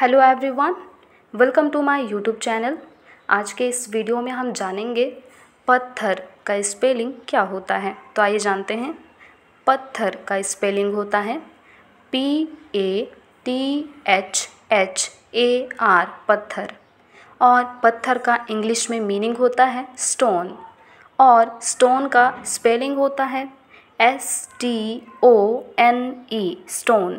hello everyone welcome to my YouTube channel आज के इस वीडियो में हम जानेंगे पत्थर का स्पेलिंग क्या होता है तो आइए जानते हैं पत्थर का स्पेलिंग होता है P A T H H A R पत्थर और पत्थर का इंग्लिश में मीनिंग होता है स्टोन और स्टोन का स्पेलिंग होता है S T O N E stone